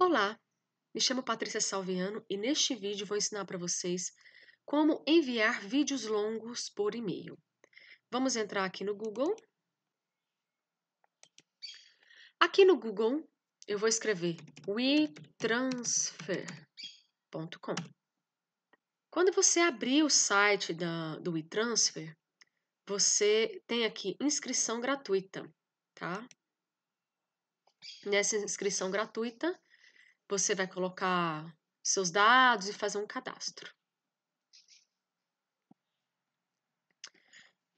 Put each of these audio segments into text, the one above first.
Olá, me chamo Patrícia Salviano e neste vídeo vou ensinar para vocês como enviar vídeos longos por e-mail. Vamos entrar aqui no Google. Aqui no Google eu vou escrever wetransfer.com. Quando você abrir o site da, do WeTransfer, você tem aqui inscrição gratuita, tá? Nessa inscrição gratuita, você vai colocar seus dados e fazer um cadastro.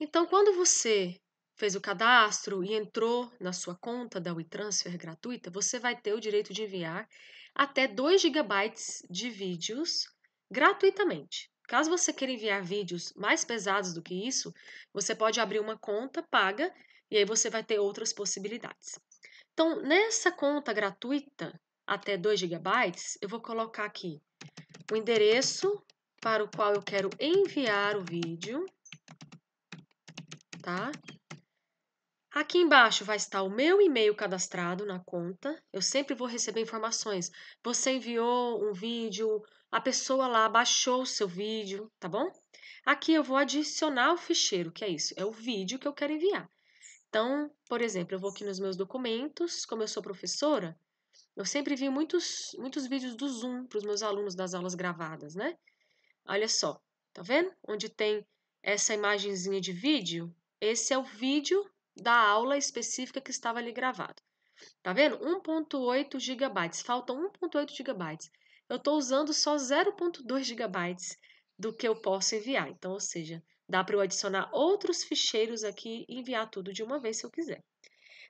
Então, quando você fez o cadastro e entrou na sua conta da WeTransfer gratuita, você vai ter o direito de enviar até 2 GB de vídeos gratuitamente. Caso você queira enviar vídeos mais pesados do que isso, você pode abrir uma conta paga e aí você vai ter outras possibilidades. Então, nessa conta gratuita, até 2 GB, eu vou colocar aqui o endereço para o qual eu quero enviar o vídeo, tá? Aqui embaixo vai estar o meu e-mail cadastrado na conta. Eu sempre vou receber informações. Você enviou um vídeo, a pessoa lá baixou o seu vídeo, tá bom? Aqui eu vou adicionar o ficheiro, que é isso, é o vídeo que eu quero enviar. Então, por exemplo, eu vou aqui nos meus documentos, como eu sou professora, eu sempre vi muitos, muitos vídeos do Zoom para os meus alunos das aulas gravadas, né? Olha só, tá vendo? Onde tem essa imagenzinha de vídeo, esse é o vídeo da aula específica que estava ali gravado. Tá vendo? 1.8 GB, faltam 1.8 GB. Eu estou usando só 0.2 GB do que eu posso enviar. Então, ou seja, dá para eu adicionar outros ficheiros aqui e enviar tudo de uma vez se eu quiser.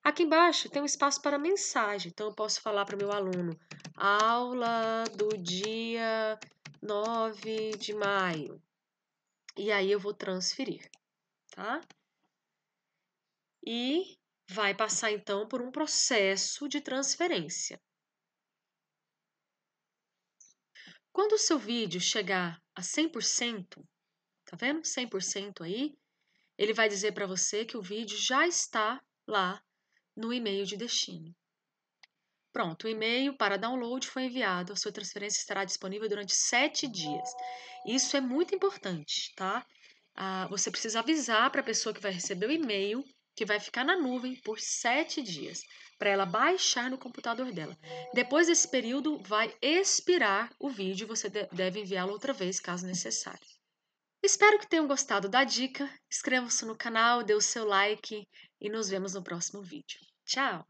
Aqui embaixo tem um espaço para mensagem, então eu posso falar para o meu aluno: aula do dia 9 de maio. E aí eu vou transferir, tá? E vai passar então por um processo de transferência. Quando o seu vídeo chegar a 100%, tá vendo? 100% aí, ele vai dizer para você que o vídeo já está lá no e-mail de destino. Pronto, o e-mail para download foi enviado, a sua transferência estará disponível durante sete dias. Isso é muito importante, tá? Ah, você precisa avisar para a pessoa que vai receber o e-mail que vai ficar na nuvem por sete dias, para ela baixar no computador dela. Depois desse período, vai expirar o vídeo e você deve enviá-lo outra vez, caso necessário. Espero que tenham gostado da dica. Inscrevam-se no canal, dê o seu like e nos vemos no próximo vídeo. Tchau!